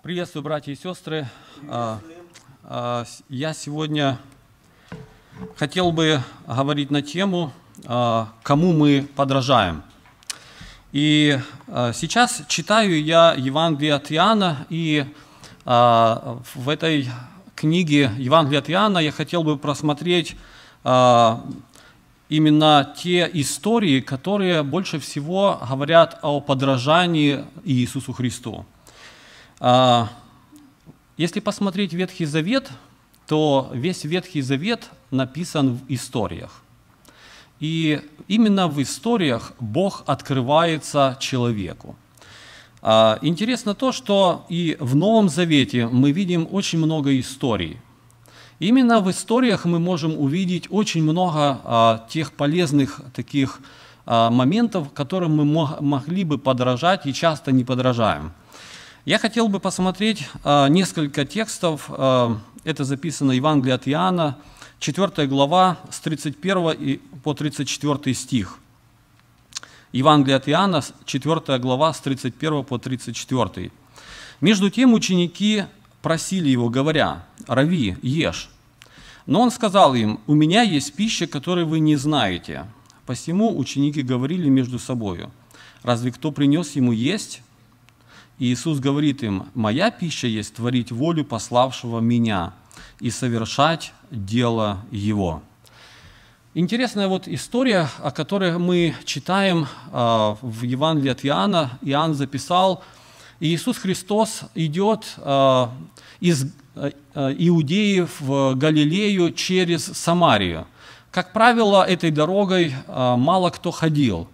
Приветствую, братья и сестры. А, а, я сегодня хотел бы говорить на тему, а, кому мы подражаем. И сейчас читаю я Евангелие от Иоанна, и в этой книге Евангелие от Иоанна я хотел бы просмотреть именно те истории, которые больше всего говорят о подражании Иисусу Христу. А, если посмотреть Ветхий Завет, то весь Ветхий Завет написан в историях. И именно в историях Бог открывается человеку. А, интересно то, что и в Новом Завете мы видим очень много историй. Именно в историях мы можем увидеть очень много а, тех полезных таких моментов, которым мы могли бы подражать и часто не подражаем – я хотел бы посмотреть а, несколько текстов. А, это записано Евангелие от Иоанна, 4 глава, с 31 по 34 стих. Евангелие от Иоанна, 4 глава, с 31 по 34. «Между тем ученики просили его, говоря, «Рави, ешь». Но он сказал им, «У меня есть пища, которой вы не знаете». Посему ученики говорили между собою, «Разве кто принес ему есть?» Иисус говорит им, «Моя пища есть творить волю пославшего Меня и совершать дело Его». Интересная вот история, о которой мы читаем а, в Евангелии от Иоанна. Иоанн записал, Иисус Христос идет а, из а, Иудеи в Галилею через Самарию. Как правило, этой дорогой мало кто ходил.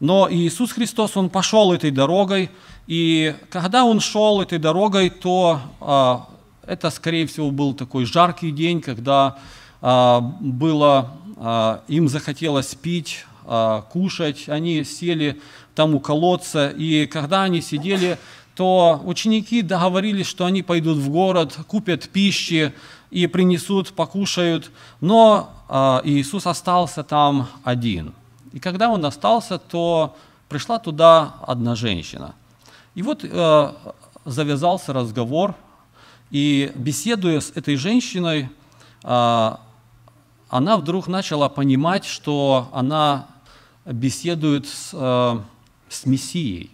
Но Иисус Христос, Он пошел этой дорогой, и когда он шел этой дорогой, то а, это, скорее всего, был такой жаркий день, когда а, было, а, им захотелось пить, а, кушать. Они сели там у колодца, и когда они сидели, то ученики договорились, что они пойдут в город, купят пищи и принесут, покушают. Но а, Иисус остался там один. И когда он остался, то пришла туда одна женщина – и вот э, завязался разговор, и беседуя с этой женщиной, э, она вдруг начала понимать, что она беседует с, э, с Мессией.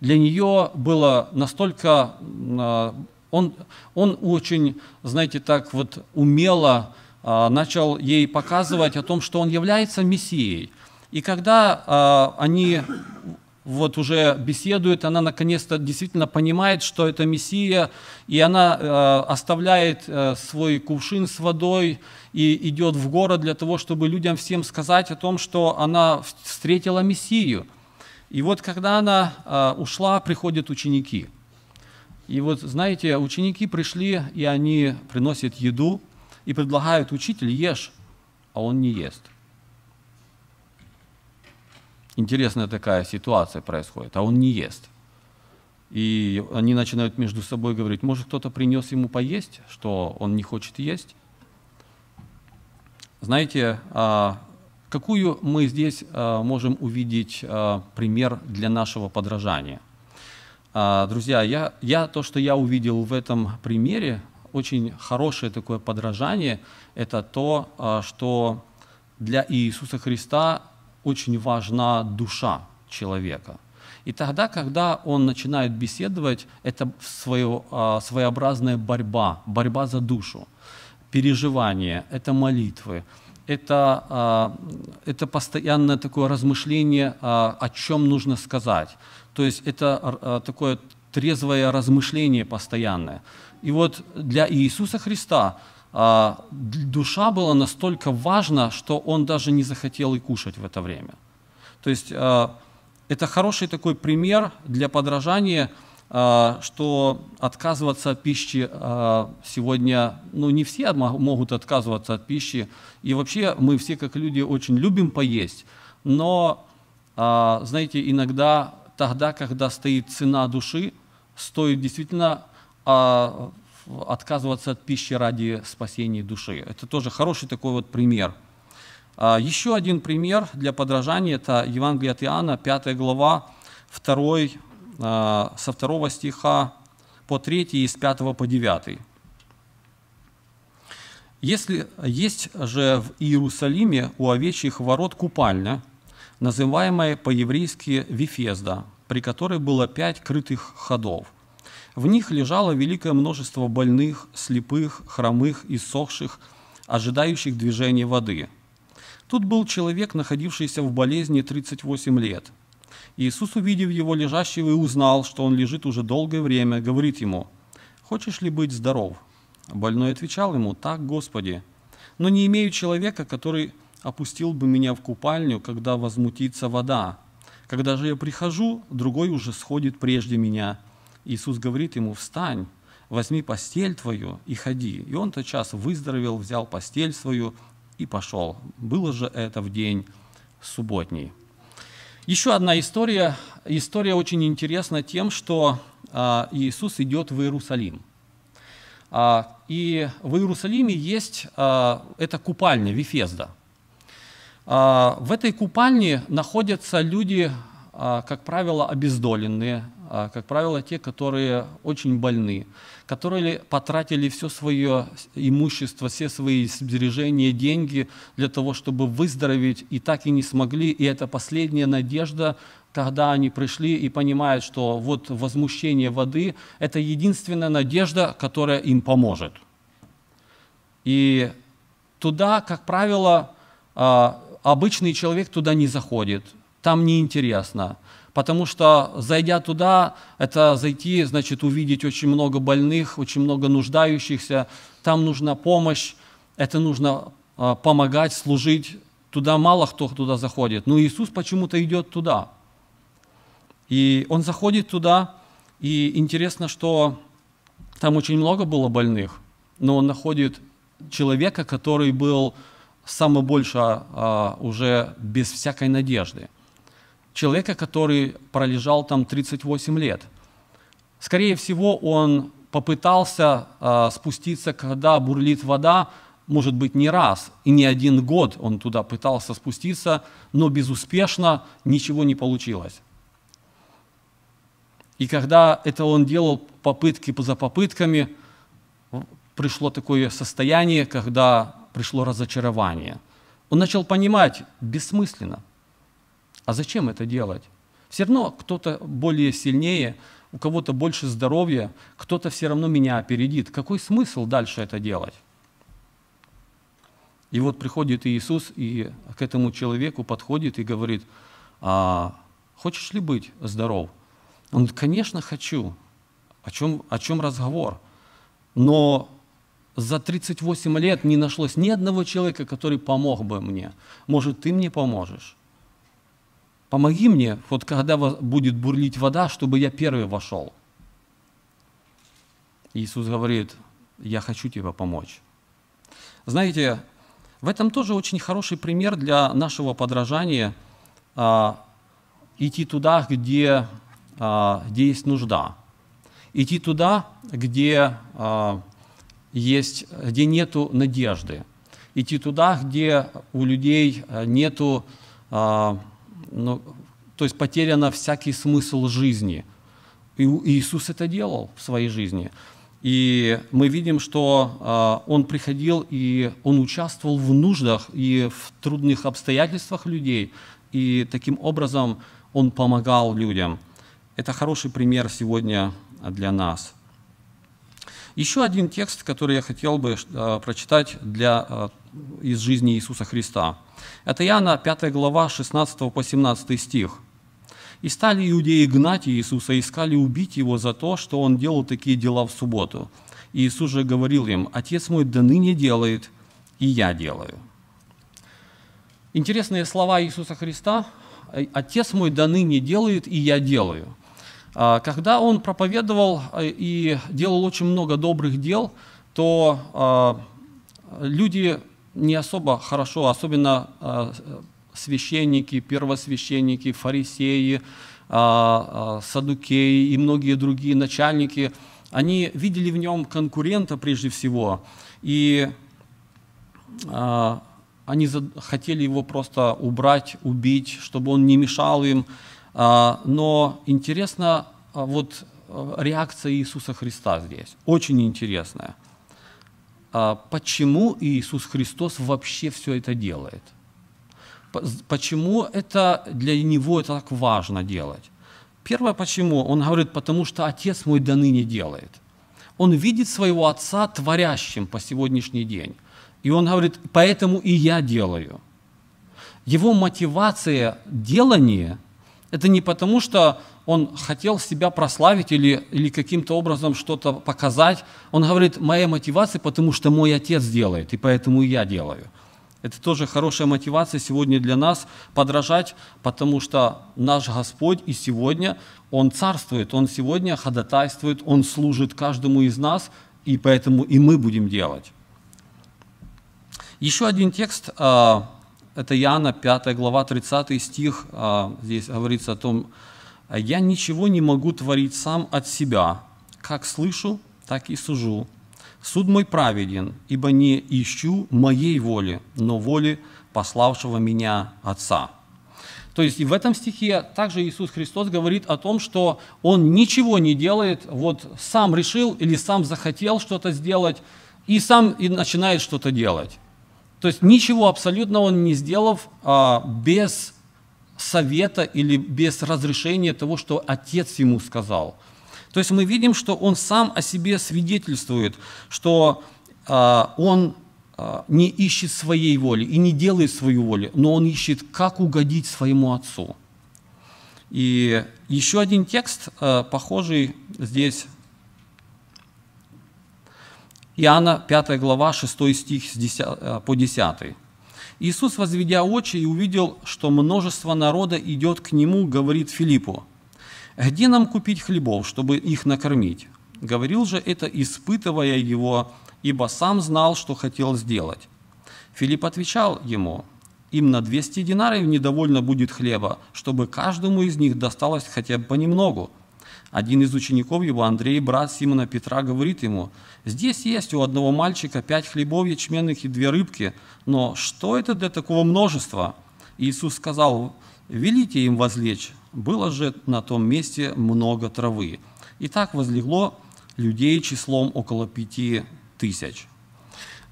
Для нее было настолько... Э, он, он очень, знаете, так вот умело э, начал ей показывать о том, что он является Мессией. И когда э, они вот уже беседует, она наконец-то действительно понимает, что это Мессия, и она э, оставляет э, свой кувшин с водой и идет в город для того, чтобы людям всем сказать о том, что она встретила Мессию. И вот когда она э, ушла, приходят ученики. И вот, знаете, ученики пришли, и они приносят еду и предлагают, учитель, ешь, а он не ест интересная такая ситуация происходит, а он не ест. И они начинают между собой говорить, может кто-то принес ему поесть, что он не хочет есть. Знаете, а, какую мы здесь а, можем увидеть а, пример для нашего подражания? Друзья, я, я, то, что я увидел в этом примере, очень хорошее такое подражание, это то, что для Иисуса Христа очень важна душа человека. И тогда, когда он начинает беседовать, это свое, а, своеобразная борьба, борьба за душу, переживание, это молитвы, это, а, это постоянное такое размышление, а, о чем нужно сказать. То есть это такое трезвое размышление постоянное. И вот для Иисуса Христа а, душа была настолько важна, что он даже не захотел и кушать в это время. То есть а, это хороший такой пример для подражания, а, что отказываться от пищи сегодня, ну не все могут отказываться от пищи, и вообще мы все как люди очень любим поесть, но, знаете, иногда тогда, когда стоит цена души, стоит действительно отказываться от пищи ради спасения души. Это тоже хороший такой вот пример. А, еще один пример для подражания – это Евангелие от Иоанна, 5 глава, 2, а, со 2 стиха по 3 и с 5 по 9. Если есть же в Иерусалиме у овечьих ворот купальня, называемая по-еврейски Вифезда, при которой было пять крытых ходов. В них лежало великое множество больных, слепых, хромых, и сохших, ожидающих движения воды. Тут был человек, находившийся в болезни 38 лет. Иисус, увидев его лежащего, и узнал, что он лежит уже долгое время, говорит ему, «Хочешь ли быть здоров?» Больной отвечал ему, «Так, Господи, но не имею человека, который опустил бы меня в купальню, когда возмутится вода. Когда же я прихожу, другой уже сходит прежде меня». Иисус говорит ему, встань, возьми постель твою и ходи. И он тотчас выздоровел, взял постель свою и пошел. Было же это в день субботний. Еще одна история. История очень интересна тем, что а, Иисус идет в Иерусалим. А, и в Иерусалиме есть а, эта купальня Вифезда. В этой купальне находятся люди, как правило, обездоленные, а, как правило, те, которые очень больны, которые потратили все свое имущество, все свои сбережения, деньги для того, чтобы выздороветь, и так и не смогли, и это последняя надежда, когда они пришли и понимают, что вот возмущение воды – это единственная надежда, которая им поможет. И туда, как правило, а, обычный человек туда не заходит, там неинтересно. интересно потому что, зайдя туда, это зайти, значит, увидеть очень много больных, очень много нуждающихся, там нужна помощь, это нужно а, помогать, служить. Туда мало кто туда заходит. Но Иисус почему-то идет туда. И он заходит туда, и интересно, что там очень много было больных, но он находит человека, который был самый больше а, уже без всякой надежды – человека, который пролежал там 38 лет. Скорее всего, он попытался э, спуститься, когда бурлит вода, может быть, не раз и не один год он туда пытался спуститься, но безуспешно ничего не получилось. И когда это он делал попытки за попытками, пришло такое состояние, когда пришло разочарование. Он начал понимать, бессмысленно – а зачем это делать? Все равно кто-то более сильнее, у кого-то больше здоровья, кто-то все равно меня опередит. Какой смысл дальше это делать? И вот приходит Иисус и к этому человеку подходит и говорит, а, хочешь ли быть здоров? Он говорит, конечно, хочу. О чем, о чем разговор? Но за 38 лет не нашлось ни одного человека, который помог бы мне. Может, ты мне поможешь? Помоги мне, вот когда будет бурлить вода, чтобы я первый вошел. Иисус говорит, я хочу тебе помочь. Знаете, в этом тоже очень хороший пример для нашего подражания а, идти туда, где, а, где есть нужда. Идти туда, где, а, есть, где нету надежды. Идти туда, где у людей а, нету а, но, то есть потеряно всякий смысл жизни. И Иисус это делал в своей жизни. И мы видим, что а, Он приходил и Он участвовал в нуждах и в трудных обстоятельствах людей, и таким образом Он помогал людям. Это хороший пример сегодня для нас – еще один текст, который я хотел бы э, прочитать для, э, из жизни Иисуса Христа. Это Иоанна 5 глава 16 по 17 стих. «И стали иудеи гнать Иисуса, искали убить его за то, что он делал такие дела в субботу. И Иисус же говорил им, «Отец мой до ныне делает, и я делаю». Интересные слова Иисуса Христа. «Отец мой до ныне делает, и я делаю». А, когда он проповедовал э, и делал очень много добрых дел, то а, люди не особо хорошо, особенно а, священники, первосвященники, фарисеи, садукеи и многие другие начальники, они видели в нем конкурента прежде всего, и они хотели его просто убрать, убить, чтобы он не мешал им, а, но интересно а, вот а, реакция Иисуса Христа здесь, очень интересная. Почему Иисус Христос вообще все это делает? Почему это для Него это так важно делать? Первое, почему? Он говорит, потому что Отец мой до ныне делает. Он видит своего Отца творящим по сегодняшний день. И он говорит, поэтому и я делаю. Его мотивация делания – это не потому, что он хотел себя прославить или, или каким-то образом что-то показать. Он говорит, моя мотивация, потому что мой отец делает, и поэтому я делаю. Это тоже хорошая мотивация сегодня для нас подражать, потому что наш Господь и сегодня Он царствует, Он сегодня ходатайствует, Он служит каждому из нас, и поэтому и мы будем делать. Еще один текст а, это Иоанна 5 глава 30 стих, а, здесь говорится о том, «Я ничего не могу творить сам от себя, как слышу, так и сужу. Суд мой праведен, ибо не ищу моей воли, но воли пославшего меня Отца». То есть и в этом стихе также Иисус Христос говорит о том, что Он ничего не делает, вот сам решил или сам захотел что-то сделать, и сам и начинает что-то делать. То есть ничего абсолютно он не сделав а, без совета или без разрешения того, что отец ему сказал. То есть мы видим, что он сам о себе свидетельствует, что а, он а, не ищет своей воли и не делает свою волю, но он ищет, как угодить своему отцу. И еще один текст, а, похожий здесь Иоанна 5 глава 6 стих э, по 10. Иисус, возведя очи, и увидел, что множество народа идет к Нему, говорит Филиппу, «Где нам купить хлебов, чтобы их накормить?» Говорил же это, испытывая его, ибо сам знал, что хотел сделать. Филипп отвечал ему, «Им на 200 динаров недовольно будет хлеба, чтобы каждому из них досталось хотя бы понемногу». Один из учеников его, Андрей, брат Симона Петра, говорит ему, «Здесь есть у одного мальчика пять хлебов ячменных и две рыбки, но что это для такого множества?» Иисус сказал, «Велите им возлечь, было же на том месте много травы». И так возлегло людей числом около пяти тысяч.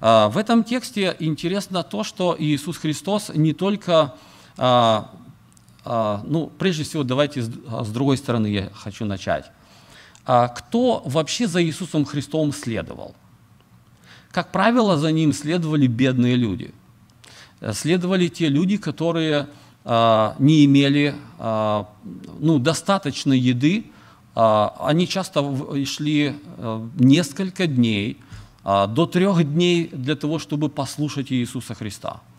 А, в этом тексте интересно то, что Иисус Христос не только а, а, ну, прежде всего, давайте а, с другой стороны я хочу начать. А кто вообще за Иисусом Христом следовал? Как правило, за ним следовали бедные люди. Э, следовали те люди, которые не имели ну, достаточно еды. Они часто шли э, несколько дней, до трех дней для того, чтобы послушать Иисуса Христа –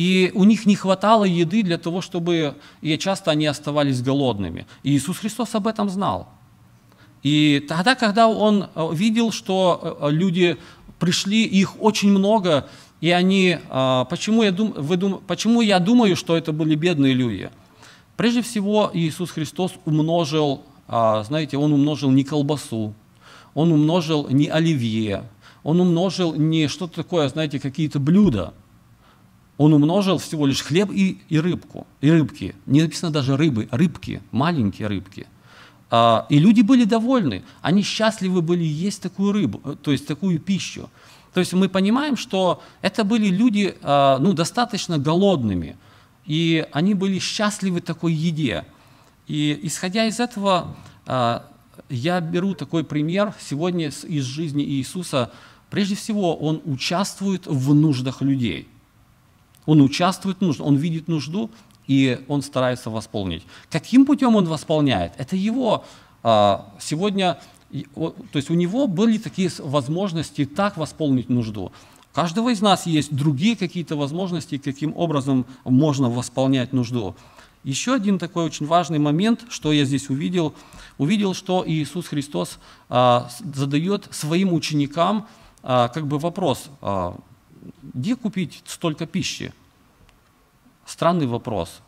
и у них не хватало еды для того, чтобы, и часто они оставались голодными. И Иисус Христос об этом знал. И тогда, когда он э, видел, что э, э, люди пришли, их очень много, и они, почему я, дум, вы дум, почему я думаю, что это были бедные люди? Прежде всего, Иисус Христос умножил, знаете, Он умножил не колбасу, Он умножил не оливье, Он умножил не что-то такое, знаете, какие-то блюда – он умножил всего лишь хлеб и, и рыбку, и рыбки. Не написано даже рыбы, рыбки, маленькие рыбки. А, и люди были довольны, они счастливы были есть такую рыбу, э, то есть такую пищу. То есть мы понимаем, что это были люди а, ну, достаточно голодными, и они были счастливы такой еде. И исходя из этого, а, я беру такой пример сегодня из жизни Иисуса. Прежде всего, он участвует в нуждах людей – он участвует в нужде, он видит нужду, и он старается восполнить. Каким путем он восполняет? Это его а, сегодня, то есть у него были такие возможности так восполнить нужду. У каждого из нас есть другие какие-то возможности, каким образом можно восполнять нужду. Еще один такой очень важный момент, что я здесь увидел, увидел, что Иисус Христос а, задает своим ученикам а, как бы вопрос, где купить столько пищи? странный вопрос.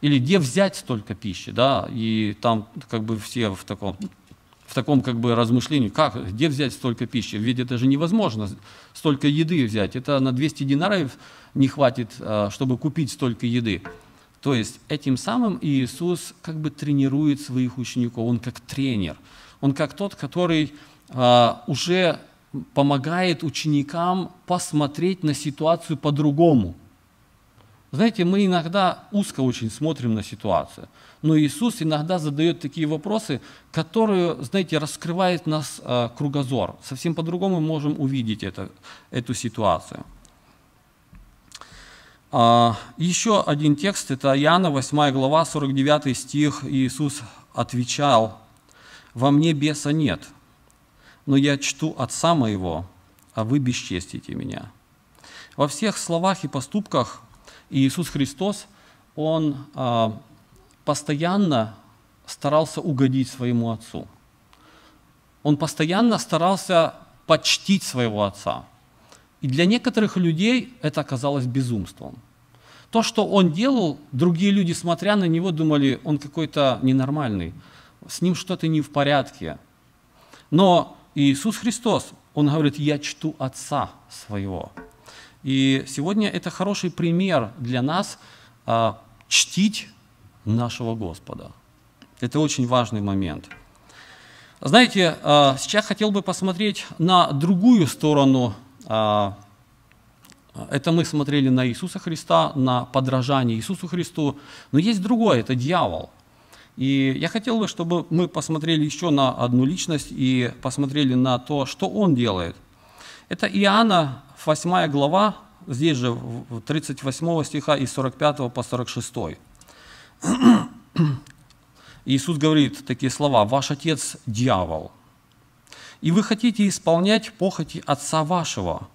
Или где взять столько пищи, да, и там как бы все в таком, в таком как бы размышлении, как, где взять столько пищи, ведь это же невозможно столько еды взять, это на 200 динаров не хватит, а, чтобы купить столько еды. То есть этим самым Иисус как бы тренирует своих учеников, он как тренер, он как тот, который а, уже помогает ученикам посмотреть на ситуацию по-другому – знаете, мы иногда узко очень смотрим на ситуацию, но Иисус иногда задает такие вопросы, которые, знаете, раскрывает нас э, кругозор. Совсем по-другому мы можем увидеть это, эту ситуацию. А, еще один текст, это Иоанна, 8 глава, 49 стих. Иисус отвечал, «Во мне беса нет, но я чту Отца моего, а вы бесчестите меня». Во всех словах и поступках – и Иисус Христос, Он а, постоянно старался угодить своему Отцу. Он постоянно старался почтить своего Отца. И для некоторых людей это оказалось безумством. То, что он делал, другие люди, смотря на него, думали, он какой-то ненормальный, с ним что-то не в порядке. Но Иисус Христос, он говорит, я чту Отца своего. И сегодня это хороший пример для нас а, чтить нашего Господа. Это очень важный момент. Знаете, а, сейчас хотел бы посмотреть на другую сторону. А, это мы смотрели на Иисуса Христа, на подражание Иисусу Христу. Но есть другое, это дьявол. И я хотел бы, чтобы мы посмотрели еще на одну личность и посмотрели на то, что он делает – это Иоанна 8 глава, здесь же 38 стиха и 45 по 46. Иисус говорит такие слова, «Ваш отец – дьявол, и вы хотите исполнять похоти отца вашего.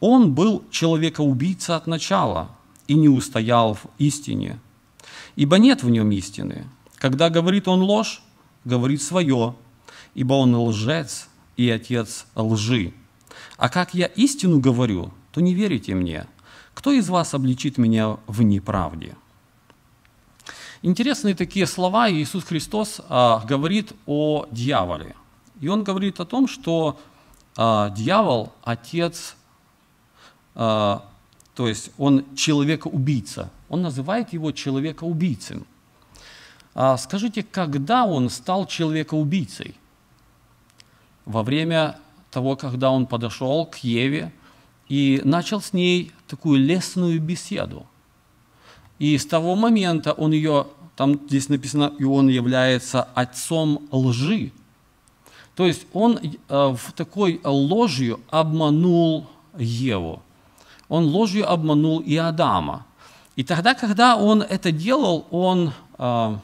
Он был человека-убийца от начала и не устоял в истине, ибо нет в нем истины. Когда говорит он ложь, говорит свое, ибо он лжец и отец лжи». А как я истину говорю, то не верите мне. Кто из вас обличит меня в неправде?» Интересные такие слова Иисус Христос а, говорит о дьяволе. И он говорит о том, что а, дьявол – отец, а, то есть он человека-убийца. Он называет его человека-убийцем. А, скажите, когда он стал человека-убийцей? Во время того, когда он подошел к Еве и начал с ней такую лесную беседу. И с того момента он ее, там здесь написано, и он является отцом лжи. То есть он э, в такой ложью обманул Еву. Он ложью обманул и Адама. И тогда, когда он это делал, он, э,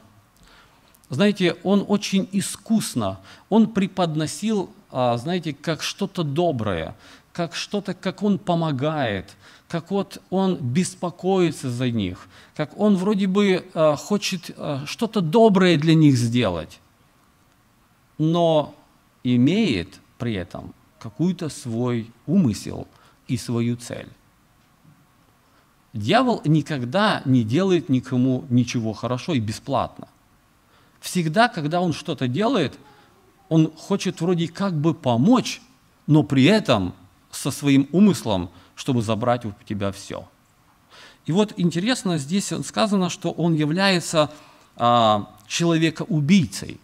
знаете, он очень искусно, он преподносил а, знаете, как что-то доброе, как что-то, как он помогает, как вот он беспокоится за них, как он вроде бы а, хочет а, что-то доброе для них сделать, но имеет при этом какую то свой умысел и свою цель. Дьявол никогда не делает никому ничего хорошо и бесплатно. Всегда, когда он что-то делает – он хочет вроде как бы помочь, но при этом со своим умыслом, чтобы забрать у тебя все. И вот интересно, здесь сказано, что он является а, человека-убийцей.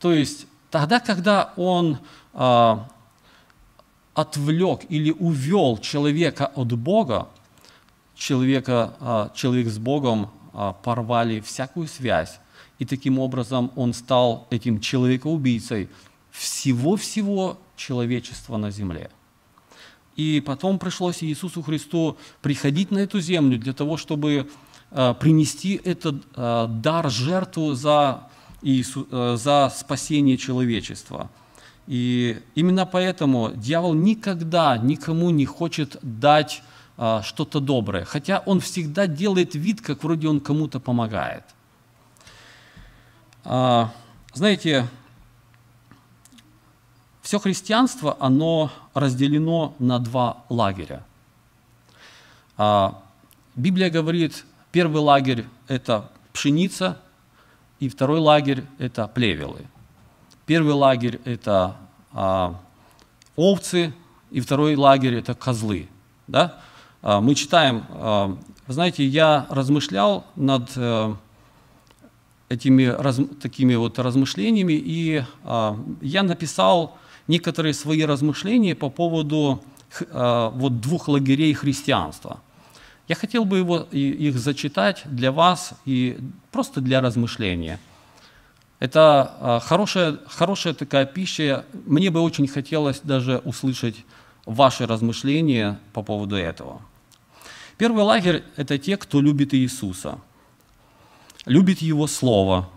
То есть тогда, когда он а, отвлек или увел человека от Бога, человека, а, человек с Богом а, порвали всякую связь, и таким образом он стал этим человекоубийцей всего-всего человечества на земле. И потом пришлось Иисусу Христу приходить на эту землю для того, чтобы э, принести этот э, дар жертву за, Иису, э, за спасение человечества. И именно поэтому дьявол никогда никому не хочет дать что-то доброе, хотя он всегда делает вид, как вроде он кому-то помогает – а, знаете, все христианство, оно разделено на два лагеря. А, Библия говорит, первый лагерь – это пшеница, и второй лагерь – это плевелы. Первый лагерь – это а, овцы, и второй лагерь – это козлы. Да? Мы читаем, знаете, я размышлял над э, этими раз, такими вот размышлениями, и а, я написал некоторые свои размышления по поводу а, вот двух лагерей христианства. Я хотел бы его, и, их зачитать для вас и просто для размышления. Это а, хорошая, хорошая такая пища. Мне бы очень хотелось даже услышать ваши размышления по поводу этого. Первый лагерь – это те, кто любит Иисуса – любит Его Слово,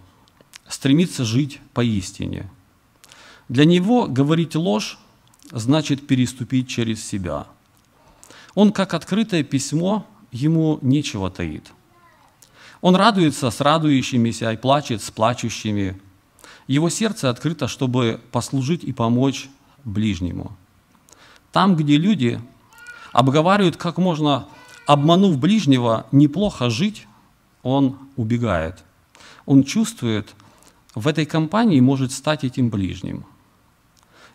стремится жить поистине. Для него говорить ложь значит переступить через себя. Он, как открытое письмо, ему нечего таит. Он радуется с радующимися и плачет с плачущими. Его сердце открыто, чтобы послужить и помочь ближнему. Там, где люди обговаривают, как можно, обманув ближнего, неплохо жить, он убегает. Он чувствует, в этой компании может стать этим ближним.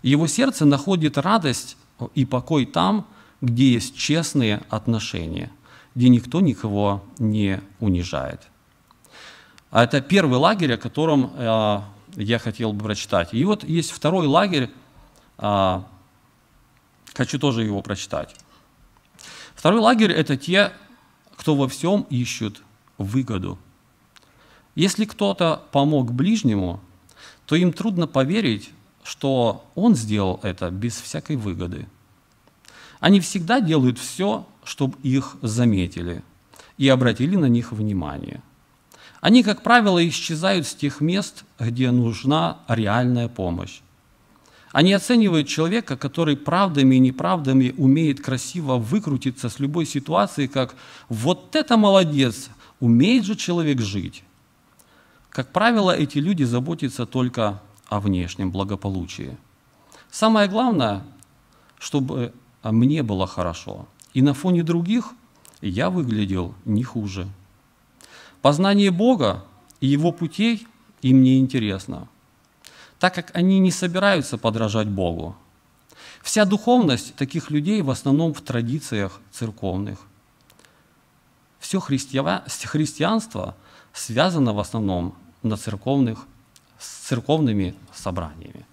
Его сердце находит радость и покой там, где есть честные отношения, где никто никого не унижает. А это первый лагерь, о котором э, я хотел бы прочитать. И вот есть второй лагерь, э, хочу тоже его прочитать. Второй лагерь – это те, кто во всем ищут выгоду. Если кто-то помог ближнему, то им трудно поверить, что он сделал это без всякой выгоды. Они всегда делают все, чтобы их заметили и обратили на них внимание. Они, как правило, исчезают с тех мест, где нужна реальная помощь. Они оценивают человека, который правдами и неправдами умеет красиво выкрутиться с любой ситуации, как «вот это молодец, Умеет же человек жить. Как правило, эти люди заботятся только о внешнем благополучии. Самое главное, чтобы э, мне было хорошо, и на фоне других я выглядел не хуже. Познание Бога и Его путей им не интересно, так как они не собираются подражать Богу. Вся духовность таких людей в основном в традициях церковных – все христианство связано в основном на церковных, с церковными собраниями.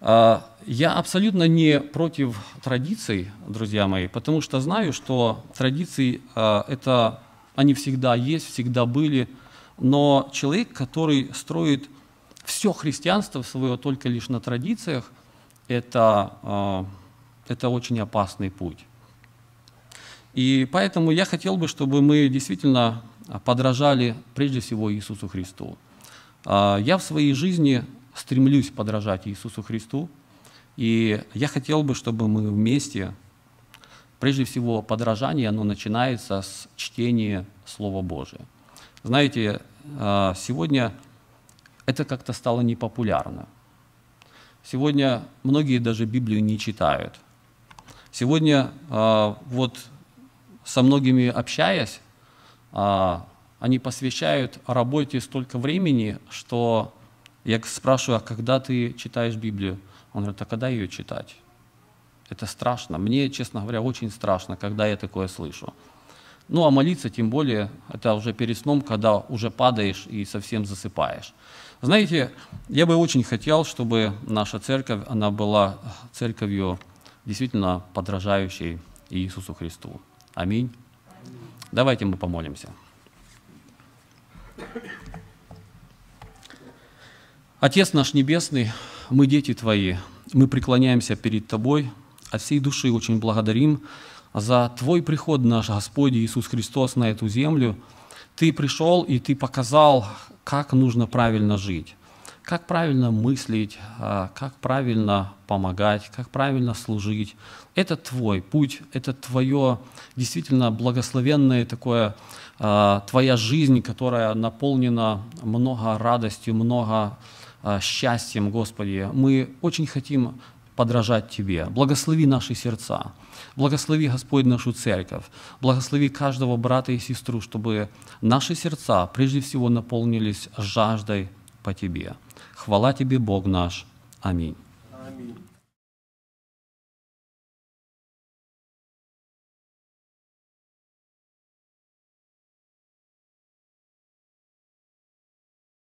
А, я абсолютно не против традиций, друзья мои, потому что знаю, что традиции а, это они всегда есть, всегда были, но человек, который строит все христианство свое только лишь на традициях, это, а, это очень опасный путь. И поэтому я хотел бы, чтобы мы действительно а, подражали прежде всего Иисусу Христу. А, я в своей жизни стремлюсь подражать Иисусу Христу, и я хотел бы, чтобы мы вместе, прежде всего, подражание, оно начинается с чтения Слова Божия. Знаете, а, сегодня это как-то стало непопулярно. Сегодня многие даже Библию не читают. Сегодня вот со многими общаясь, а, они посвящают работе столько времени, что я спрашиваю, а когда ты читаешь Библию? Он говорит, а когда ее читать? Это страшно. Мне, честно говоря, очень страшно, когда я такое слышу. Ну а молиться, тем более, это уже перед сном, когда уже падаешь и совсем засыпаешь. Знаете, я бы очень хотел, чтобы наша церковь, она была церковью действительно подражающей Иисусу Христу. Аминь. Давайте мы помолимся. Отец наш Небесный, мы дети Твои, мы преклоняемся перед Тобой, от всей души очень благодарим за Твой приход наш, Господь Иисус Христос, на эту землю. Ты пришел и Ты показал, как нужно правильно жить как правильно мыслить, а, как правильно помогать, как правильно служить. Это твой путь, это твое действительно благословенное такое, а, твоя жизнь, которая наполнена много радостью, много а, счастьем, Господи. Мы очень хотим подражать Тебе. Благослови наши сердца. Благослови, Господь, нашу церковь. Благослови каждого брата и сестру, чтобы наши сердца прежде всего наполнились жаждой по Тебе. Хвала тебе, Бог наш. Аминь.